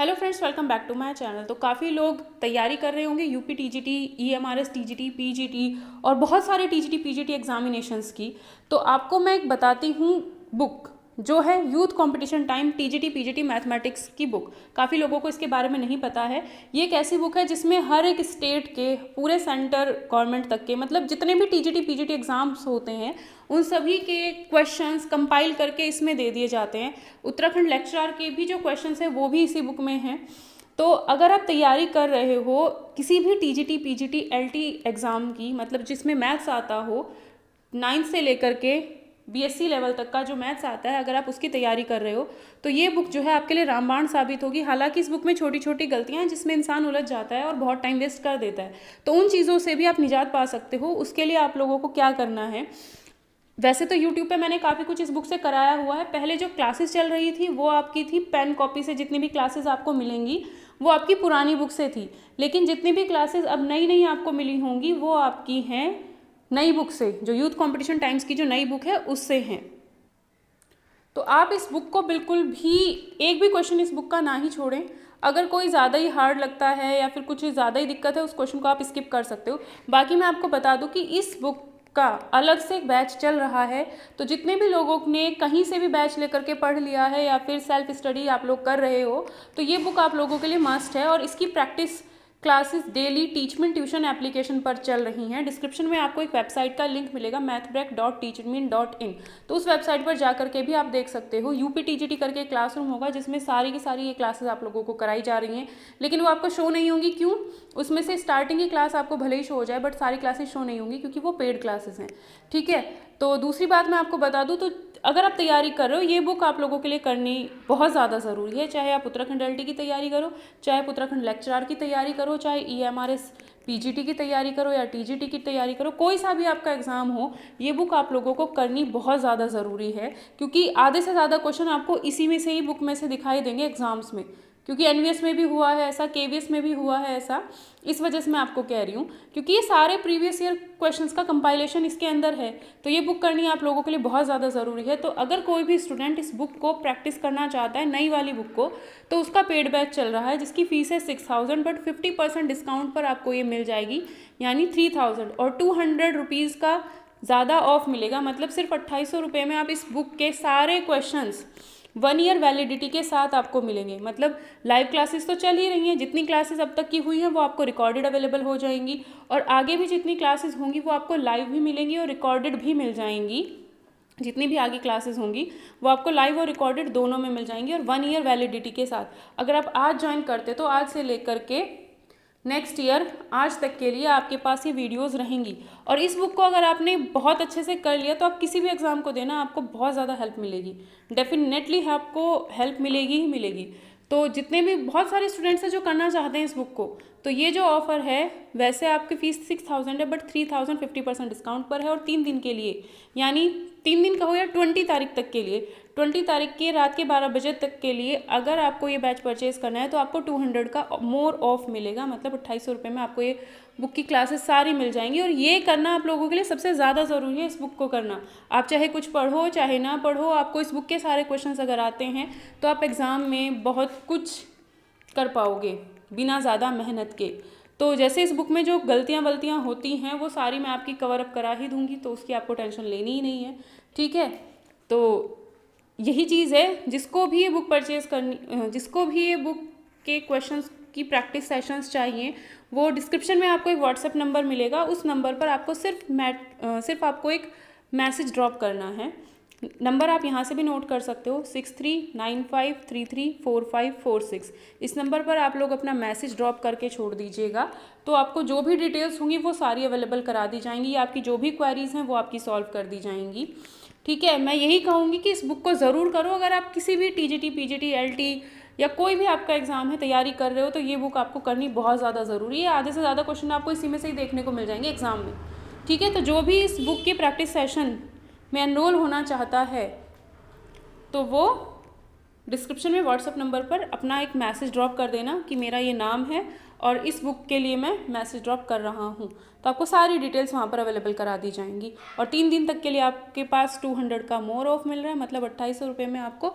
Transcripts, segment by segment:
hello friends welcome back to my channel तो काफ़ी लोग तैयारी कर रहे होंगे UP TGT EMRS TGT PGT और बहुत सारे टीजीटी पीजीटी एग्जामिनेशंस की तो आपको मैं एक बताती हूँ बुक जो है youth competition time TGT PGT mathematics की बुक काफ़ी लोगों को इसके बारे में नहीं पता है ये एक ऐसी बुक है जिसमें हर एक स्टेट के पूरे सेंटर गवर्नमेंट तक के मतलब जितने भी टीजीटी पीजीटी एग्ज़ाम्स होते हैं उन सभी के क्वेश्चंस कंपाइल करके इसमें दे दिए जाते हैं उत्तराखंड लेक्चरार के भी जो क्वेश्चन हैं वो भी इसी बुक में हैं तो अगर आप तैयारी कर रहे हो किसी भी टी जी टी एग्ज़ाम की मतलब जिसमें मैथ्स आता हो नाइन्थ से लेकर के बीएससी लेवल तक का जो मैथ्स आता है अगर आप उसकी तैयारी कर रहे हो तो ये बुक जो है आपके लिए रामबाण साबित होगी हालांकि इस बुक में छोटी छोटी गलतियाँ हैं जिसमें इंसान उलझ जाता है और बहुत टाइम वेस्ट कर देता है तो उन चीज़ों से भी आप निजात पा सकते हो उसके लिए आप लोगों को क्या करना है वैसे तो YouTube पे मैंने काफ़ी कुछ इस बुक से कराया हुआ है पहले जो क्लासेस चल रही थी वो आपकी थी पेन कॉपी से जितनी भी क्लासेस आपको मिलेंगी वो आपकी पुरानी बुक से थी लेकिन जितनी भी क्लासेस अब नई नई आपको मिली होंगी वो आपकी हैं नई बुक से जो यूथ कंपटीशन टाइम्स की जो नई बुक है उससे हैं तो आप इस बुक को बिल्कुल भी एक भी क्वेश्चन इस बुक का ना ही छोड़ें अगर कोई ज़्यादा ही हार्ड लगता है या फिर कुछ ज़्यादा ही दिक्कत है उस क्वेश्चन को आप स्किप कर सकते हो बाकी मैं आपको बता दूं कि इस बुक का अलग से एक बैच चल रहा है तो जितने भी लोगों ने कहीं से भी बैच लेकर के पढ़ लिया है या फिर सेल्फ स्टडी आप लोग कर रहे हो तो ये बुक आप लोगों के लिए मस्ट है और इसकी practice classes daily Teachmint tuition application पर चल रही हैं डिस्क्रिप्शन में आपको एक वेबसाइट का लिंक मिलेगा math break dot Teachmint dot in तो उस वेबसाइट पर जा करके भी आप देख सकते हो U P T G T करके क्लासरूम होगा जिसमें सारी की सारी ये क्लासेस आप लोगों को कराई जा रही हैं लेकिन वो आपको शो नहीं होंगी क्यों उसमें से स्टार्टिंग की क्लास आपको भले ही शो हो जाए बट सारी क्लासेस शो नहीं होंगी क्योंकि वो पेड क्लासेस हैं ठीक है तो दूसरी बात मैं आपको बता दूँ तो अगर आप तैयारी कर रहे हो ये बुक आप लोगों के लिए करनी बहुत ज़्यादा ज़रूरी है चाहे आप उत्तराखंड एल की तैयारी करो चाहे आप उत्तराखंड लेक्चरार की तैयारी करो चाहे ई एम आर एस की तैयारी करो या टी की तैयारी करो कोई सा भी आपका एग्ज़ाम हो ये बुक आप लोगों को करनी बहुत ज़्यादा ज़रूरी है क्योंकि आधे से ज़्यादा क्वेश्चन आपको इसी में से ही बुक में से दिखाई देंगे एग्ज़ाम्स में क्योंकि एन में भी हुआ है ऐसा के में भी हुआ है ऐसा इस वजह से मैं आपको कह रही हूँ क्योंकि ये सारे प्रीवियस ईयर क्वेश्चंस का कंपाइलेशन इसके अंदर है तो ये बुक करनी आप लोगों के लिए बहुत ज़्यादा ज़रूरी है तो अगर कोई भी स्टूडेंट इस बुक को प्रैक्टिस करना चाहता है नई वाली बुक को तो उसका पेड बैच चल रहा है जिसकी फ़ीस है six thousand but fifty percent discount पर आपको ये मिल जाएगी यानी थ्री थाउजेंड और टू हंड्रेड रुपीज़ का ज़्यादा ऑफ मिलेगा मतलब सिर्फ अट्ठाईस सौ रुपये में आप इस बुक के सारे क्वेश्चंस वन ईयर वैलिडिटी के साथ आपको मिलेंगे मतलब लाइव क्लासेस तो चल ही रही हैं जितनी क्लासेस अब तक की हुई हैं वो आपको रिकॉर्डेड अवेलेबल हो जाएंगी और आगे भी जितनी क्लासेस होंगी वो आपको लाइव भी मिलेंगी और रिकॉर्डेड भी मिल जाएंगी जितनी भी आगे क्लासेस होंगी वो आपको लाइव और रिकॉर्डेड दोनों में मिल जाएंगी और वन ईयर वैलिडिटी के साथ अगर आप आज ज्वाइन करते तो आज से लेकर के नेक्स्ट ईयर आज तक के लिए आपके पास ये वीडियोस रहेंगी और इस बुक को अगर आपने बहुत अच्छे से कर लिया तो आप किसी भी एग्ज़ाम को देना आपको बहुत ज़्यादा हेल्प मिलेगी डेफिनेटली आपको हेल्प मिलेगी ही मिलेगी तो जितने भी बहुत सारे स्टूडेंट्स हैं जो करना चाहते हैं इस बुक को तो ये जो ऑफ़र है वैसे आपकी फ़ीस सिक्स थाउजेंड है but three thousand fifty percent discount पर है और तीन दिन के लिए यानी तीन दिन का हो या ट्वेंटी तारीख तक के लिए ट्वेंटी तारीख के रात के बारह बजे तक के लिए अगर आपको ये बैच परचेज करना है तो आपको टू हंड्रेड का मोर ऑफ मिलेगा मतलब अट्ठाईस सौ रुपये में आपको ये बुक की क्लासेस सारी मिल जाएंगी और ये करना आप लोगों के लिए सबसे ज़्यादा ज़रूरी है इस बुक को करना आप चाहे कुछ पढ़ो चाहे ना पढ़ो आपको इस बुक के सारे क्वेश्चन अगर आते हैं तो आप एग्ज़ाम में बहुत कुछ कर पाओगे बिना ज़्यादा मेहनत के तो जैसे इस बुक में जो गलतियाँ वलतियाँ होती हैं वो सारी मैं आपकी कवर अप करा ही दूंगी तो उसकी आपको टेंशन लेनी ही नहीं है ठीक है तो यही चीज़ है जिसको भी ये बुक परचेज करनी जिसको भी ये बुक के क्वेश्चंस की प्रैक्टिस सेशंस चाहिए वो डिस्क्रिप्शन में आपको एक व्हाट्सअप नंबर मिलेगा उस नंबर पर आपको सिर्फ मैट सिर्फ आपको एक मैसेज ड्रॉप करना है नंबर आप यहाँ से भी नोट कर सकते हो six three nine five three three four five four six इस नंबर पर आप लोग अपना मैसेज ड्रॉप करके छोड़ दीजिएगा तो आपको जो भी डिटेल्स होंगी वो सारी अवेलेबल करा दी जाएंगी आपकी जो भी क्वारीज़ हैं वो आपकी सॉल्व कर दी जाएंगी ठीक है मैं यही कहूँगी कि इस बुक को ज़रूर करो अगर आप किसी भी T G T P G T L T या कोई भी आपका एग्ज़ाम है तैयारी कर रहे हो तो ये बुक आपको करनी बहुत ज़्यादा ज़रूरी है आधे से ज़्यादा क्वेश्चन आपको इसी में से ही देखने को मिल जाएंगे एग्ज़ाम में ठीक है तो जो भी इस बुक की प्रैक्टिस सेशन में एनरोल होना चाहता है तो वो डिस्क्रिप्शन में व्हाट्सअप नंबर पर अपना एक मैसेज ड्रॉप कर देना कि मेरा ये नाम है और इस बुक के लिए मैं मैसेज ड्रॉप कर रहा हूँ तो आपको सारी डिटेल्स वहाँ पर अवेलेबल करा दी जाएंगी और तीन दिन तक के लिए आपके पास टू हंड्रेड का मोर ऑफ मिल रहा है मतलब अट्ठाईस सौ रुपये में आपको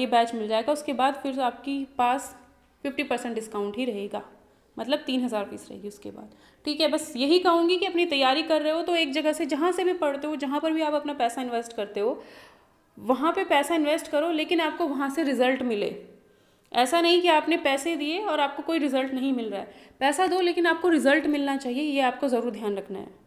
ये बैच मिल जाएगा उसके बाद फिर आपकी पास फिफ्टी परसेंट डिस्काउंट ही रहेगा मतलब तीन हज़ार फीस रहेगी उसके बाद ठीक है बस यही कहूँगी कि अपनी तैयारी कर रहे हो तो एक जगह से जहाँ से भी पढ़ते हो जहाँ पर भी आप अपना पैसा इन्वेस्ट करते हो वहाँ पे पैसा इन्वेस्ट करो लेकिन आपको वहाँ से रिज़ल्ट मिले ऐसा नहीं कि आपने पैसे दिए और आपको कोई रिज़ल्ट नहीं मिल रहा है पैसा दो लेकिन आपको रिज़ल्ट मिलना चाहिए ये आपको ज़रूर ध्यान रखना है